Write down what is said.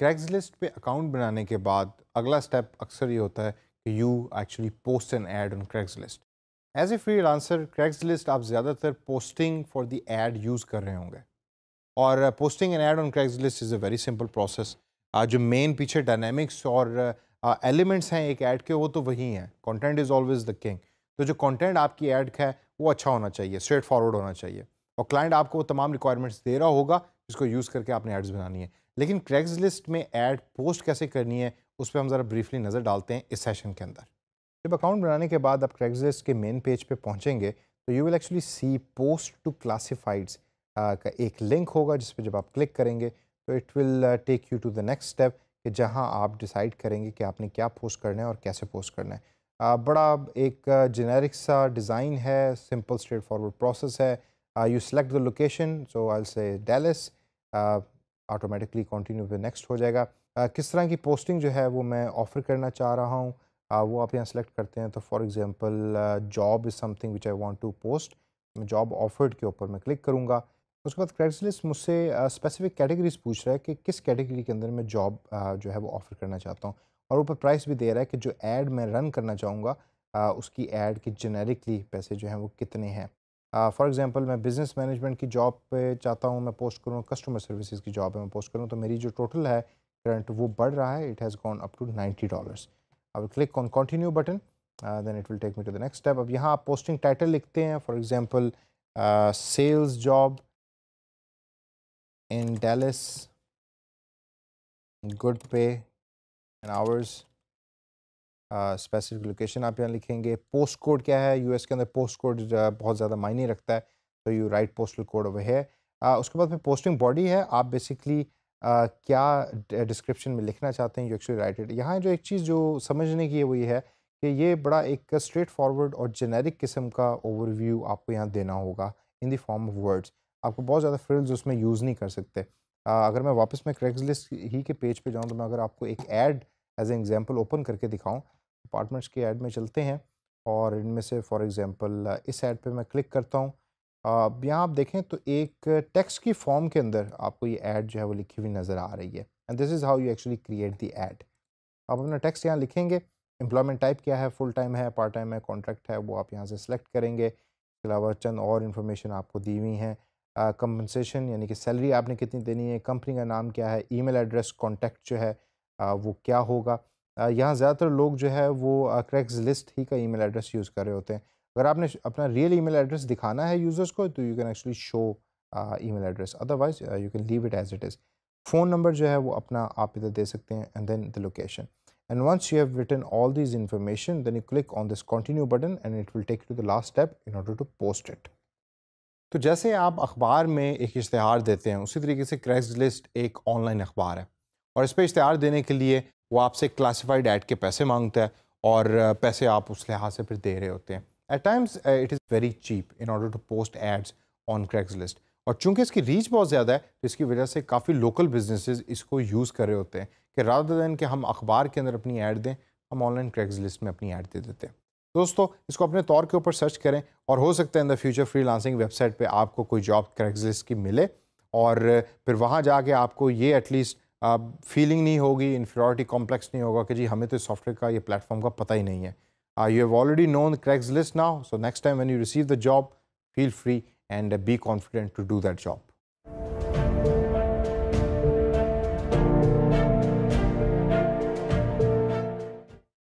क्रैक्सलिस्ट पे अकाउंट बनाने के बाद अगला स्टेप अक्सर ये होता है कि you actually post an ad on Craigslist as a freelancer Craigslist आप ज़्यादातर posting for the ad use कर रहे होंगे और posting an ad on Craigslist is a very simple process जो मेन पीछे डायनेमिक्स और एलिमेंट्स uh, हैं एक ऐड के वो तो वही हैं content is always the king तो जो कंटेंट आपकी ऐड का है वो अच्छा होना चाहिए स्ट्रेट फॉरवर्ड होना चाहिए और क्लाइंट आपको वो तमाम रिक्वायरमेंट्स दे रहा होगा जिसको यूज़ करके आपने एड्स बनानी है लेकिन क्रैक्स लिस्ट में ऐड पोस्ट कैसे करनी है उस पर हम ज़रा ब्रीफली नज़र डालते हैं इस सेशन के अंदर जब अकाउंट बनाने के बाद आप क्रैक्स लिस्ट के मेन पेज पर पहुँचेंगे तो you will actually see post to classifieds का एक लिंक होगा जिस पर जब आप क्लिक करेंगे तो it will take you to the next step कि जहाँ आप डिसाइड करेंगे कि आपने क्या पोस्ट करना है और कैसे पोस्ट करना है आ, बड़ा एक जेनेरिक सा डिज़ाइन है सिंपल स्ट्रेट फॉरवर्ड प्रोसेस है you select the location so I say Dallas automatically continue पे नेक्स्ट हो जाएगा किस तरह की पोस्टिंग जो है वो मैं ऑफ़र करना चाह रहा हूँ वो आप यहाँ सेलेक्ट करते हैं तो for example job is something which I want to post मैं जॉब ऑफर्ड के ऊपर मैं क्लिक करूँगा उसके बाद क्रेडिट मुझसे स्पेसिफिक कैटेगरीज पूछ रहा है कि किस कैटेगरी के अंदर मैं जॉब जो है वो ऑफ़र करना चाहता हूँ और ऊपर प्राइस भी दे रहा है कि जो एड मैं रन करना चाहूँगा उसकी एड के जेनेरिकली पैसे जो हैं वो कितने हैं फॉर एग्जांपल एग्ज़ाम्पल मैं बिज़नेस मैनेजमेंट की जॉब पे चाहता हूँ मैं पोस्ट करूँ कस्टमर सर्विसेज की जॉब है मैं पोस्ट करूँ तो मेरी जो टोटल है करंट वो बढ़ रहा है it has gone up to ninety dollars अब click on continue button then it will take me to the next step अब यहाँ आप पोस्टिंग टाइटल लिखते हैं for example sales job in Dallas good pay and hours specific location आप यहाँ लिखेंगे post code क्या है यूएस के अंदर पोस्ट कोड बहुत ज़्यादा मायने रखता है तो यू राइट पोस्टल कोड वह है उसके बाद फिर पोस्टिंग बॉडी है आप बेसिकली Uh, क्या डिस्क्रिप्शन में लिखना चाहते हैं यू एक्चुअली राइट इट यहाँ जो एक चीज़ जो समझने की है वो ये है कि ये बड़ा एक स्ट्रेट फॉरवर्ड और जेनेरिक किस्म का ओवरव्यू आपको यहाँ देना होगा in the form of words आपको बहुत ज़्यादा फ्रिल्स उसमें यूज़ नहीं कर सकते आ, अगर मैं वापस में क्रेक्स ही के पेज पे जाऊँ तो मैं अगर आपको एक ad as an example open करके दिखाऊँ डिपार्टमेंट्स के ऐड में चलते हैं और इनमें से फॉर एग्ज़ाम्पल इस ऐड पे मैं क्लिक करता हूँ यहाँ आप देखें तो एक टेक्स्ट की फॉर्म के अंदर आपको ये ऐड जो है वो लिखी हुई नज़र आ रही है and this is how you actually create the ad आप अपना टेक्स्ट यहाँ लिखेंगे एम्प्लॉयमेंट टाइप क्या है फुल टाइम है पार्ट टाइम है कॉन्ट्रैक्ट है वो आप यहाँ से सिलेक्ट करेंगे इसके अलावा चंद और इन्फॉर्मेशन आपको दी हुई हैं कंपनसेशन यानी कि सैलरी आपने कितनी देनी है कंपनी का नाम क्या है ईमेल एड्रेस कॉन्टैक्ट जो है uh, वो क्या होगा यहाँ ज़्यादातर लोग जो है वो क्रैक्स लिस्ट ही का ई एड्रेस यूज़ कर रहे होते हैं अगर आपने अपना रियल ई एड्रेस दिखाना है यूज़र्स को तो you can actually show e address otherwise you can leave it as it is phone number जो है वो अपना आप इधर दे सकते हैं and then the location and once you have written all this information then you click on this continue button and it will take to the last step in order to post it तो जैसे आप अखबार में एक इश्तहार देते हैं उसी तरीके से क्रैक्स लिस्ट एक ऑनलाइन अखबार है और इस पर इश्तहार देने के लिए वो आपसे क्लासिफाइड ऐड के पैसे मांगता है और पैसे आप उस लिहाज से फिर दे रहे होते हैं at times it is very cheap in order to post ads on Craigslist और चूंकि इसकी रीच बहुत ज़्यादा है तो इसकी वजह से काफ़ी लोकल बिजनेसेस इसको यूज़ कर रहे होते हैं कि राधा दैन के हम अखबार के अंदर अपनी ऐड दें हम ऑनलाइन क्रैक्स लिस्ट में अपनी ऐड दे देते हैं दोस्तों इसको अपने तौर के ऊपर सर्च करें और हो सकता है in the future freelancing website पर आपको कोई जॉब क्रैक्स लिस्ट की मिले और फिर वहाँ जाके आपको ये एटलीस्ट फीलिंग नहीं होगी इन्फ्योरिटी कॉम्प्लेक्स नहीं होगा कि जी हमें तो सॉफ्टवेयर का ये प्लेटफॉर्म का पता ही नहीं है you have already known Craigslist now so next time when you receive the job feel free and be confident to do that job